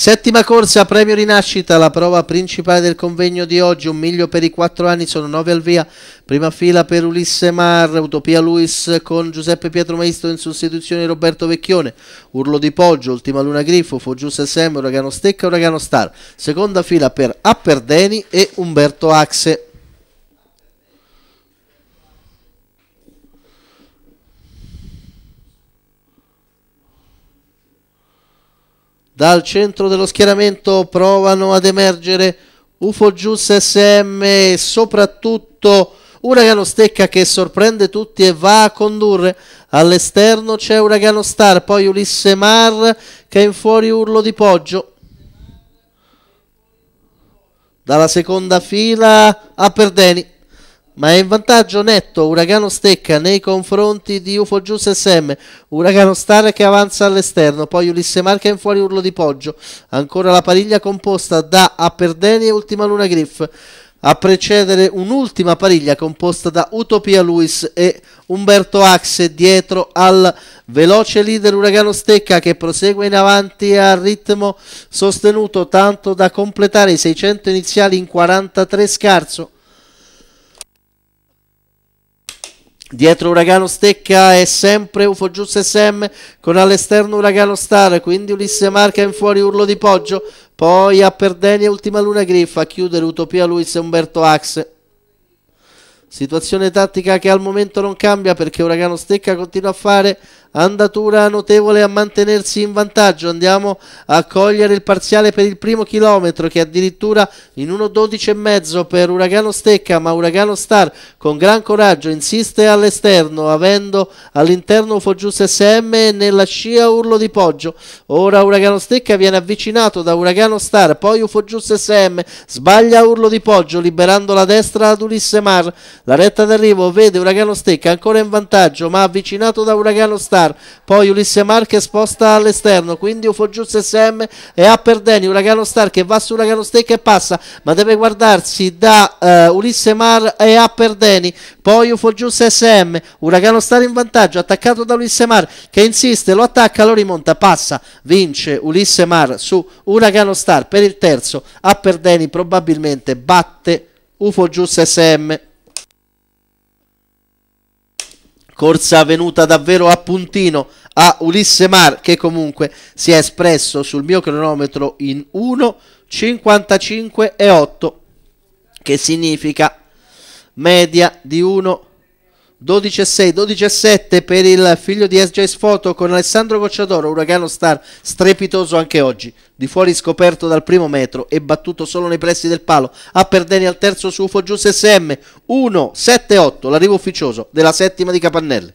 Settima corsa, premio rinascita, la prova principale del convegno di oggi, un miglio per i quattro anni, sono nove al via, prima fila per Ulisse Mar, Utopia Luis con Giuseppe Pietro Maestro in sostituzione di Roberto Vecchione, Urlo di Poggio, Ultima Luna Grifo, Foggius SM, Uragano Stecca, Uragano Star, seconda fila per Apperdeni e Umberto Axe. Dal centro dello schieramento provano ad emergere UFO Gius SM e soprattutto Uragano Stecca che sorprende tutti e va a condurre. All'esterno c'è Uragano Star, poi Ulisse Mar che è in fuori urlo di Poggio. Dalla seconda fila a Perdeni ma è in vantaggio netto Uragano Stecca nei confronti di UFO Gius SM, Uragano Star che avanza all'esterno, poi Ulisse Marca in fuori urlo di Poggio, ancora la pariglia composta da Aperdeni e Ultima Luna Griff, a precedere un'ultima pariglia composta da Utopia Luis e Umberto Axe dietro al veloce leader Uragano Stecca che prosegue in avanti a ritmo sostenuto tanto da completare i 600 iniziali in 43 scarso Dietro Uragano Stecca è sempre UFO Gius SM con all'esterno Uragano Star, quindi Ulisse Marca in fuori Urlo di Poggio, poi a Perdenia Ultima Luna Griffa, a chiudere Utopia Luis e Umberto Axe. Situazione tattica che al momento non cambia perché Uragano Stecca continua a fare andatura notevole a mantenersi in vantaggio. Andiamo a cogliere il parziale per il primo chilometro che addirittura in 1.12 per Uragano Stecca, ma Uragano Star con gran coraggio insiste all'esterno, avendo all'interno Foggius SM e nella scia urlo di Poggio. Ora Uragano Stecca viene avvicinato da Uragano Star, poi Ufogius SM sbaglia urlo di Poggio liberando la destra ad Ulisse Mar. La retta d'arrivo vede Uragano Stecca ancora in vantaggio, ma avvicinato da Uragano Star Star, poi Ulisse Marche sposta all'esterno, quindi UFO giù SM e Upper Denny, Uragano Star che va su Uragano Stecca e passa, ma deve guardarsi da uh, Ulisse Mar e Upper Denny, poi UFO giù SM, Uragano Star in vantaggio, attaccato da Ulisse Mar che insiste, lo attacca, lo rimonta, passa, vince Ulisse Mar su Uragano Star per il terzo, Upper Denny probabilmente batte UFO giù SM. corsa venuta davvero a puntino a Ulisse Mar che comunque si è espresso sul mio cronometro in 1.55 e 8 che significa media di 1 12 e 6, 12 e 7 per il figlio di SJ's Photo con Alessandro Gocciadoro, uragano star strepitoso anche oggi, di fuori scoperto dal primo metro e battuto solo nei pressi del palo, a Perdeni al terzo su UFO SM, 1, 7, 8, l'arrivo ufficioso della settima di Capannelle.